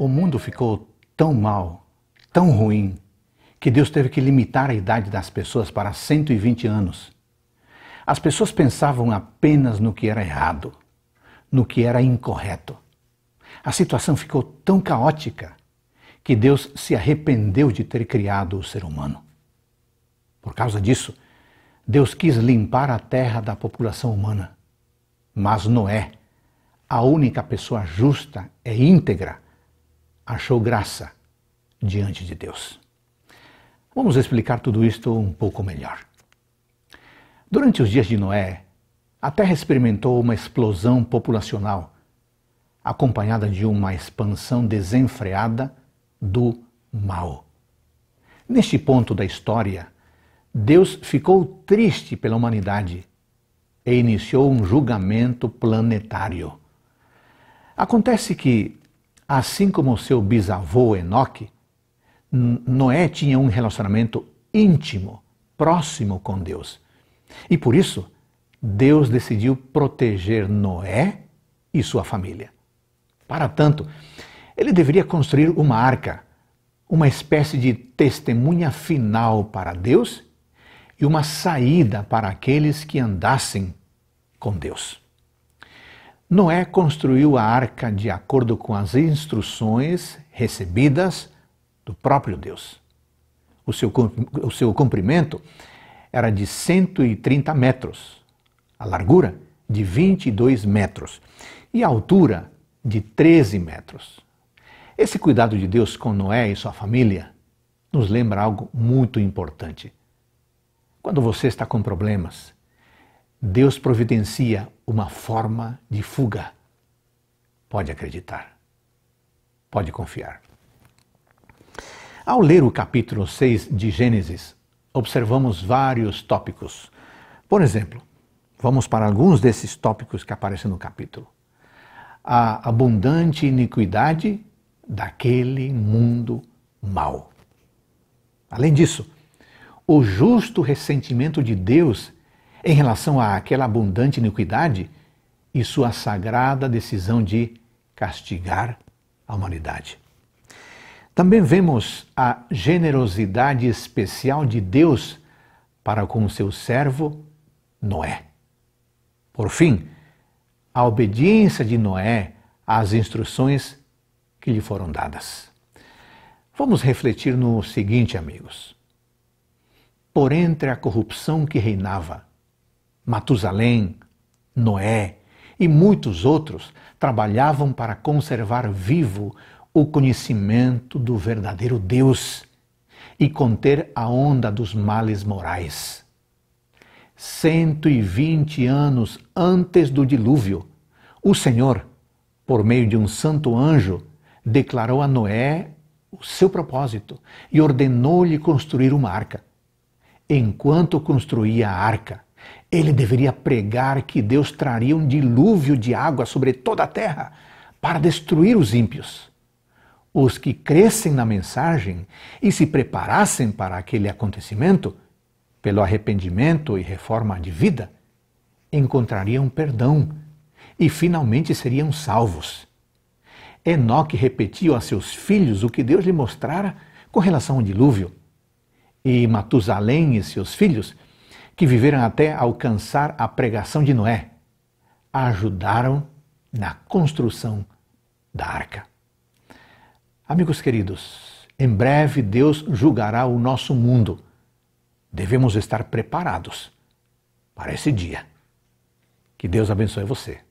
o mundo ficou tão mal, tão ruim, que Deus teve que limitar a idade das pessoas para 120 anos. As pessoas pensavam apenas no que era errado, no que era incorreto. A situação ficou tão caótica que Deus se arrependeu de ter criado o ser humano. Por causa disso, Deus quis limpar a terra da população humana. Mas Noé, a única pessoa justa e íntegra, achou graça diante de Deus. Vamos explicar tudo isto um pouco melhor. Durante os dias de Noé, a Terra experimentou uma explosão populacional, acompanhada de uma expansão desenfreada do mal. Neste ponto da história, Deus ficou triste pela humanidade e iniciou um julgamento planetário. Acontece que Assim como o seu bisavô Enoque, Noé tinha um relacionamento íntimo, próximo com Deus. E por isso, Deus decidiu proteger Noé e sua família. Para tanto, ele deveria construir uma arca, uma espécie de testemunha final para Deus e uma saída para aqueles que andassem com Deus. Noé construiu a arca de acordo com as instruções recebidas do próprio Deus. O seu, o seu comprimento era de 130 metros, a largura de 22 metros e a altura de 13 metros. Esse cuidado de Deus com Noé e sua família nos lembra algo muito importante. Quando você está com problemas, Deus providencia uma forma de fuga. Pode acreditar. Pode confiar. Ao ler o capítulo 6 de Gênesis, observamos vários tópicos. Por exemplo, vamos para alguns desses tópicos que aparecem no capítulo. A abundante iniquidade daquele mundo mau. Além disso, o justo ressentimento de Deus em relação àquela abundante iniquidade e sua sagrada decisão de castigar a humanidade. Também vemos a generosidade especial de Deus para com seu servo Noé. Por fim, a obediência de Noé às instruções que lhe foram dadas. Vamos refletir no seguinte, amigos. Por entre a corrupção que reinava Matusalém, Noé e muitos outros trabalhavam para conservar vivo o conhecimento do verdadeiro Deus e conter a onda dos males morais. 120 anos antes do dilúvio, o Senhor, por meio de um santo anjo, declarou a Noé o seu propósito e ordenou-lhe construir uma arca. Enquanto construía a arca, ele deveria pregar que Deus traria um dilúvio de água sobre toda a terra para destruir os ímpios. Os que crescem na mensagem e se preparassem para aquele acontecimento, pelo arrependimento e reforma de vida, encontrariam perdão e finalmente seriam salvos. Enoque repetiu a seus filhos o que Deus lhe mostrara com relação ao dilúvio. E Matusalém e seus filhos que viveram até alcançar a pregação de Noé, ajudaram na construção da arca. Amigos queridos, em breve Deus julgará o nosso mundo. Devemos estar preparados para esse dia. Que Deus abençoe você.